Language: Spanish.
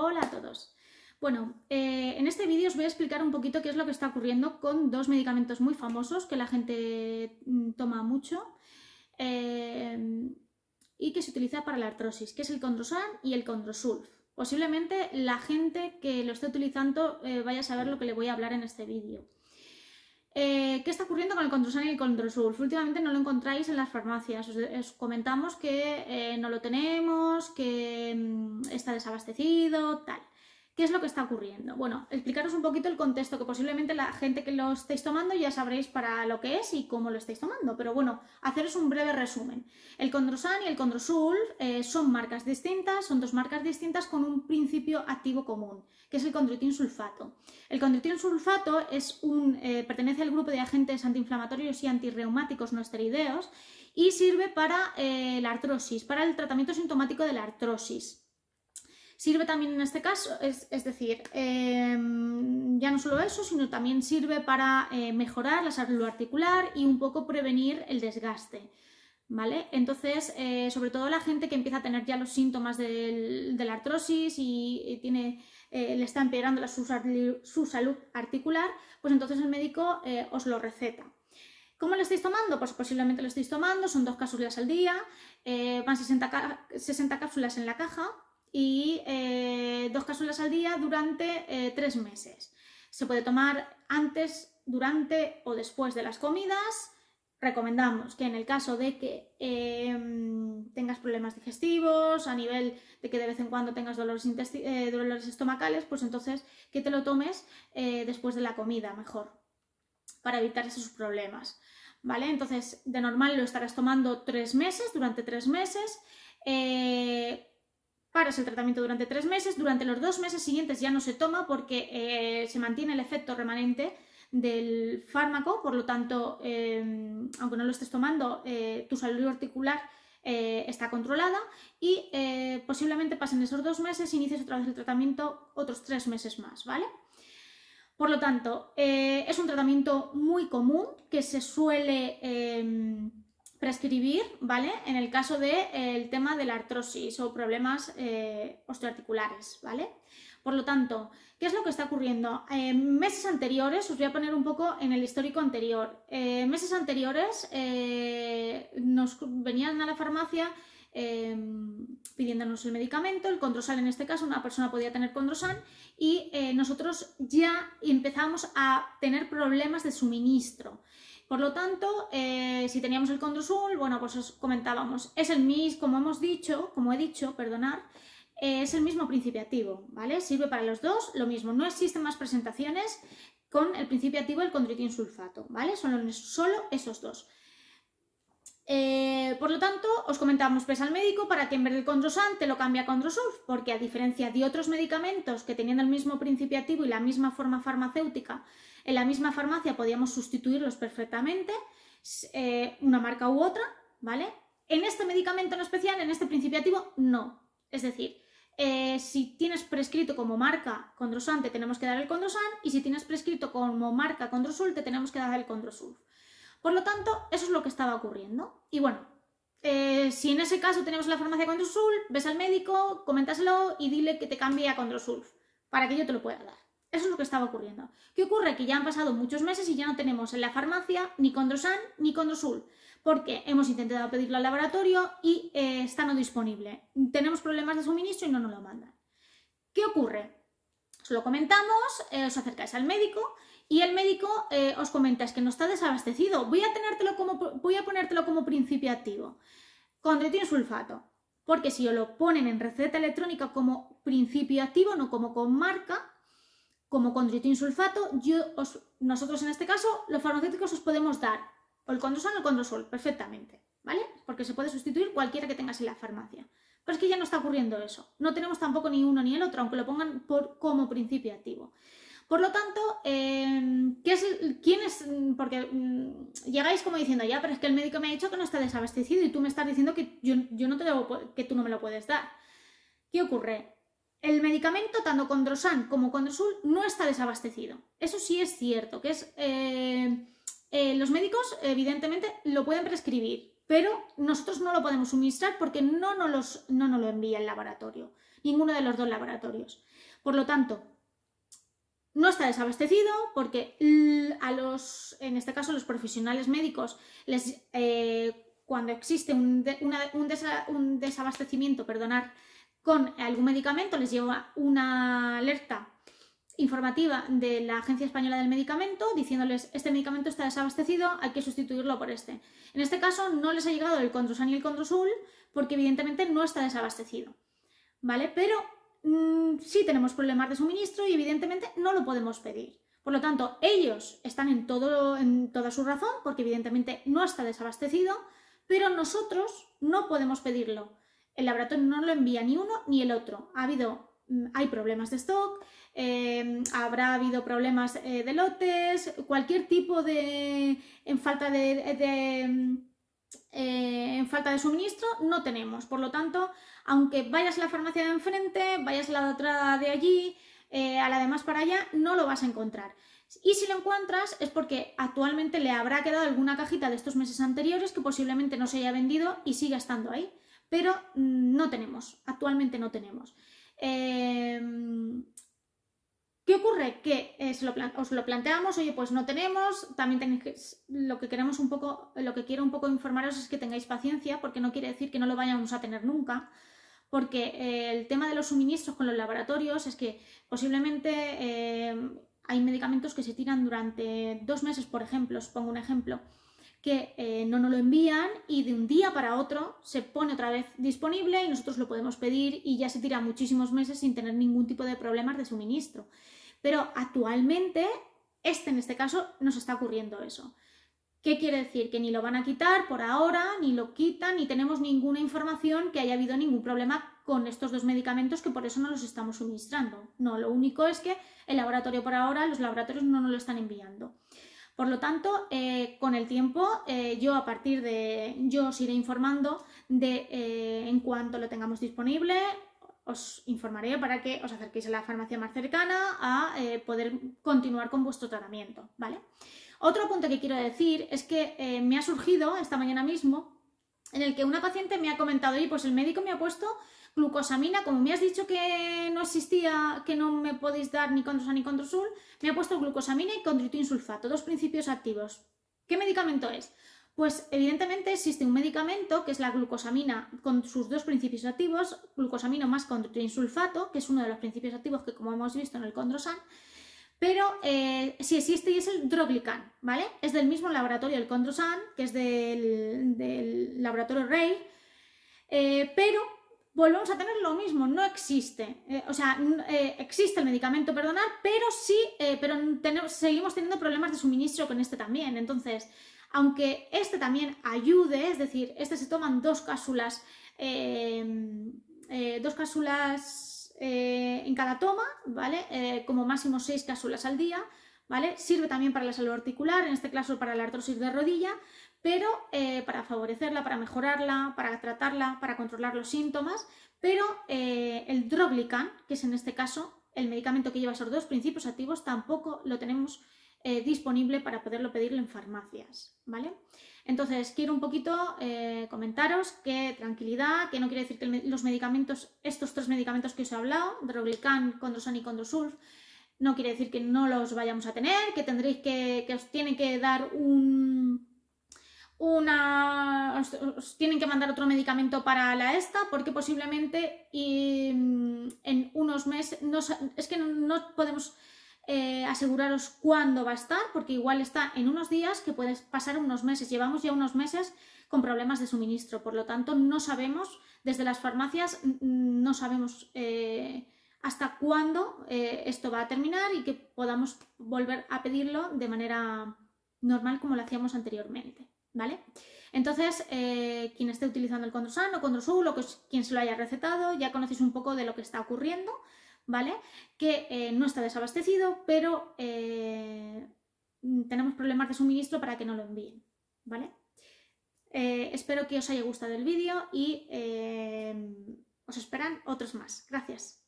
Hola a todos. Bueno, eh, en este vídeo os voy a explicar un poquito qué es lo que está ocurriendo con dos medicamentos muy famosos que la gente mm, toma mucho eh, y que se utiliza para la artrosis, que es el condrosan y el condrosulf. Posiblemente la gente que lo esté utilizando eh, vaya a saber lo que le voy a hablar en este vídeo. Eh, ¿Qué está ocurriendo con el Controsan y el Controsulf? Últimamente no lo encontráis en las farmacias. Os, comentamos que eh, no lo tenemos, que mm, está desabastecido, tal. ¿Qué es lo que está ocurriendo? Bueno, explicaros un poquito el contexto, que posiblemente la gente que lo estáis tomando ya sabréis para lo que es y cómo lo estáis tomando, pero bueno, haceros un breve resumen. El Condrosan y el Condrosul eh, son marcas distintas, son dos marcas distintas con un principio activo común, que es el condroitin sulfato. El condritinsulfato sulfato es un, eh, pertenece al grupo de agentes antiinflamatorios y antirreumáticos no esteroideos y sirve para eh, la artrosis, para el tratamiento sintomático de la artrosis. Sirve también en este caso, es, decir, em, ya no solo eso, sino también sirve para eh, mejorar la salud articular y un poco prevenir el desgaste. ¿Vale? Entonces, eh, sobre todo la gente que empieza a tener ya los síntomas de la artrosis y, eh, le está empeorando su, salud articular, pues entonces el médico os lo receta. ¿Cómo lo estáis tomando? Pues posiblemente lo estáis tomando, son dos cápsulas al día, van 60, cápsulas en la caja y eh, dos cápsulas al día durante eh, tres meses. Se puede tomar antes, durante o después de las comidas. Recomendamos que en el caso de que em, tengas problemas digestivos, a nivel de que de vez en cuando tengas dolores, eh, dolores estomacales, pues entonces que te lo tomes después de la comida, mejor, para evitar esos problemas. ¿Vale? Entonces, de normal lo estarás tomando tres meses, durante tres meses el tratamiento durante tres meses, durante los dos meses siguientes ya no se toma porque eh, se mantiene el efecto remanente del fármaco, por lo tanto, eh, aunque no lo estés tomando, eh, tu salud articular está controlada y posiblemente pasen esos dos meses y inicies otra vez el tratamiento otros tres meses más, ¿vale? Por lo tanto, es un tratamiento muy común que se suele escribir ¿vale? En el caso del de, eh, tema de la artrosis o problemas eh, osteoarticulares, ¿vale? Por lo tanto, ¿qué es lo que está ocurriendo? En eh, meses anteriores, os voy a poner un poco en el histórico anterior. meses anteriores nos venían a la farmacia em, pidiéndonos el medicamento, el condrosal en este caso, una persona podía tener condrosal y nosotros ya empezamos a tener problemas de suministro. Por lo tanto, eh, si teníamos el condrosul, bueno, pues os comentábamos, es el mismo, como hemos dicho, como he dicho, perdonar, eh, es el mismo principio activo, ¿vale? Sirve para los dos, lo mismo, no existen más presentaciones con el principio activo del condritin sulfato, ¿vale? Son solo esos dos. Eh, por lo tanto, os comentábamos, presa al médico para que en vez del condrosante lo cambie a condrosulf, porque a diferencia de otros medicamentos que teniendo el mismo principio activo y la misma forma farmacéutica, en la misma farmacia podíamos sustituirlos perfectamente, eh, una marca u otra, ¿vale? En este medicamento en especial, en este principio activo, no. Es decir, eh, si tienes prescrito como marca condrosante, tenemos que dar el condrosan, y si tienes prescrito como marca condrosulf, te tenemos que dar el condrosulf. Por lo tanto, eso es lo que estaba ocurriendo. Y bueno, eh, si en ese caso tenemos la farmacia Condrosul, ves al médico, coméntaselo y dile que te cambie a condrosul para que yo te lo pueda dar. Eso es lo que estaba ocurriendo. ¿Qué ocurre? Que ya han pasado muchos meses y ya no tenemos en la farmacia ni Condrosan ni Condrosul, porque hemos intentado pedirlo al laboratorio y eh, está no disponible. Tenemos problemas de suministro y no nos lo mandan. ¿Qué ocurre? Os lo comentamos, eh, os acercáis al médico y el médico eh, os comenta es que no está desabastecido, voy a, tenértelo como, voy a ponértelo como principio activo, condroitin sulfato, porque si yo lo ponen en receta electrónica como principio activo, no como con marca, como condroitin sulfato, yo os, nosotros en este caso, los farmacéuticos os podemos dar o el condrosol o el condrosol, perfectamente, ¿vale? Porque se puede sustituir cualquiera que tengas en la farmacia. Pero es que ya no está ocurriendo eso. No tenemos tampoco ni uno ni el otro, aunque lo pongan por, como principio activo. Por lo tanto, em, ¿quién es? Mm, porque mm, llegáis como diciendo, ya, pero es que el médico me ha dicho que no está desabastecido y tú me estás diciendo que yo, no te que tú no me lo puedes dar. ¿Qué ocurre? El medicamento, tanto Condrosan como Condrosul, no está desabastecido. Eso sí es cierto, que es... Eh, eh, los médicos, evidentemente, lo pueden prescribir, pero nosotros no lo podemos suministrar porque no nos, los, no nos lo envía el laboratorio, ninguno de los dos laboratorios. Por lo tanto, no está desabastecido porque a los, en este caso, los profesionales médicos, les, eh, cuando existe un, desabastecimiento, perdonar, con algún medicamento, les lleva una alerta informativa de la Agencia Española del Medicamento diciéndoles este medicamento está desabastecido, hay que sustituirlo por este. En este caso no les ha llegado el Condrosan y el Condrosul porque evidentemente no está desabastecido, ¿vale? Pero Mm, sí tenemos problemas de suministro y evidentemente no lo podemos pedir. Por lo tanto, ellos están en, todo, en toda su razón porque evidentemente no está desabastecido, pero nosotros no podemos pedirlo. El laboratorio no lo envía ni uno ni el otro. Ha habido, mm, hay problemas de stock, em, habrá habido problemas eh, de lotes, cualquier tipo de en falta de em, eh, en falta de suministro no tenemos. Por lo tanto, aunque vayas a la farmacia de enfrente, vayas a la otra de allí, eh, a la de para allá, no lo vas a encontrar. Y si lo encuentras es porque actualmente le habrá quedado alguna cajita de estos meses anteriores que posiblemente no se haya vendido y siga estando ahí. Pero mm, no tenemos, actualmente no tenemos. Eh, ¿Qué ocurre? Que eh, os lo planteamos, oye, pues no tenemos, también tenéis que, lo que queremos un poco, lo que quiero un poco informaros es que tengáis paciencia, porque no quiere decir que no lo vayamos a tener nunca, porque eh, el tema de los suministros con los laboratorios es que posiblemente eh, hay medicamentos que se tiran durante dos meses, por ejemplo, os pongo un ejemplo, que no nos lo envían y de un día para otro se pone otra vez disponible y nosotros lo podemos pedir y ya se tira muchísimos meses sin tener ningún tipo de problemas de suministro. Pero actualmente, este en este caso, nos está ocurriendo eso. ¿Qué quiere decir? Que ni lo van a quitar por ahora, ni lo quitan, ni tenemos ninguna información que haya habido ningún problema con estos dos medicamentos que por eso no los estamos suministrando. No, lo único es que el laboratorio por ahora, los laboratorios no nos lo están enviando. Por lo tanto, eh, con el tiempo, eh, yo a partir de, yo os iré informando de eh, en cuanto lo tengamos disponible, os informaré para que os acerquéis a la farmacia más cercana a eh, poder continuar con vuestro tratamiento, ¿vale? Otro punto que quiero decir es que eh, me ha surgido esta mañana mismo en el que una paciente me ha comentado, y pues el médico me ha puesto glucosamina, como me has dicho que no existía, que no me podéis dar ni condrosan ni condrosul, me ha puesto glucosamina y condritinsulfato, dos principios activos. ¿Qué medicamento es? Pues evidentemente existe un medicamento que es la glucosamina con sus dos principios activos, glucosamina más contrinsulfato, que es uno de los principios activos que como hemos visto en el condrosan, pero eh, si existe y es el droglican, ¿vale? Es del mismo laboratorio el condrosan, que es del, laboratorio Rey, eh, pero volvemos a tener lo mismo, no existe. Eh, o sea, existe el medicamento, perdonar, pero sí, pero tenemos, seguimos teniendo problemas de suministro con este también. Entonces, aunque este también ayude, es decir, este se toman dos cápsulas, em, eh, dos cápsulas eh, en cada toma, ¿vale? Eh, como máximo seis cápsulas al día, ¿vale? Sirve también para la salud articular, en este caso para la artrosis de rodilla, pero para favorecerla, para mejorarla, para tratarla, para controlar los síntomas, pero el Droglican, que es en este caso el medicamento que lleva esos dos principios activos, tampoco lo tenemos eh, disponible para poderlo pedirle en farmacias, ¿vale? Entonces, quiero un poquito eh, comentaros que tranquilidad, que no quiere decir que los medicamentos, estos tres medicamentos que os he hablado, Droglican, Condrosan y Condrosulf, no quiere decir que no los vayamos a tener, que tendréis que, que os tienen que dar un, una, tienen que mandar otro medicamento para la esta, porque posiblemente mm, en unos meses, es que no podemos eh, aseguraros cuándo va a estar, porque igual está en unos días que puede pasar unos meses. Llevamos ya unos meses con problemas de suministro, por lo tanto no sabemos, desde las farmacias no sabemos eh, hasta cuándo eh, esto va a terminar y que podamos volver a pedirlo de manera normal como lo hacíamos anteriormente. ¿Vale? Entonces, quien esté utilizando el condrosan o condrosul o quien se lo haya recetado, ya conocéis un poco de lo que está ocurriendo. ¿vale? Que eh, no está desabastecido, pero eh, tenemos problemas de suministro para que no lo envíen, ¿vale? Eh, espero que os haya gustado el vídeo y os esperan otros más. Gracias.